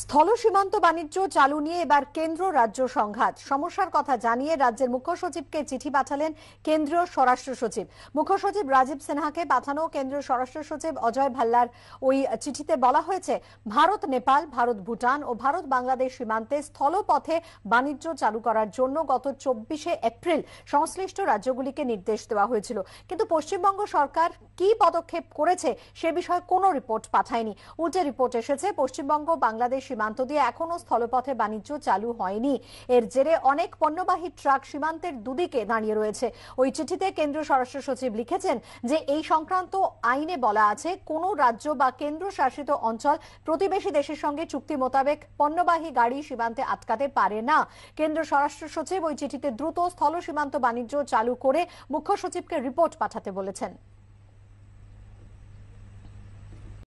স্থল সীমান্ত বাণিজ্য চালু নিয়ে এবার কেন্দ্র রাজ্য সংঘাত সমস্যার কথা জানিয়ে রাজ্যের মুখ্য সচিবকে চিঠি পাঠালেন কেন্দ্রীয় স্বরাষ্ট্র সচিব মুখ্য সচিব রাজীব সিনহাকে পাঠানো কেন্দ্রীয় স্বরাষ্ট্র সচিব অজয় ভাল্লার ওই চিঠিতে বলা হয়েছে ভারত নেপাল ভারত ভুটান ও ভারত বাংলাদেশ সীমান্তে স্থলপথে বাণিজ্য চালু করার জন্য গত চব্বিশে এপ্রিল সংশ্লিষ্ট রাজ্যগুলিকে নির্দেশ দেওয়া হয়েছিল কিন্তু পশ্চিমবঙ্গ সরকার কি পদক্ষেপ করেছে সে বিষয়ে কোনো রিপোর্ট পাঠায়নি উল্টে রিপোর্ট এসেছে পশ্চিমবঙ্গ বাংলাদেশ সীমান্ত দিয়ে এখনও স্থলপথে বাণিজ্য চালু হয়নি এর জেরে অনেক পণ্যবাহী ট্রাক সীমান্তের দুদিকে দাঁড়িয়ে রয়েছে ওই চিঠিতে কেন্দ্রীয় স্বরাষ্ট্র সচিব লিখেছেন যে এই সংক্রান্ত আইনে বলা আছে কোনো রাজ্য বা কেন্দ্রশাসিত অঞ্চল প্রতিবেশী দেশের সঙ্গে চুক্তি মোতাবেক পণ্যবাহী গাড়ি সীমান্তে আটকাতে পারে না কেন্দ্র স্বরাষ্ট্র সচিব ওই চিঠিতে দ্রুত স্থল সীমান্ত বাণিজ্য চালু করে মুখ্য সচিবকে রিপোর্ট পাঠাতে বলেছেন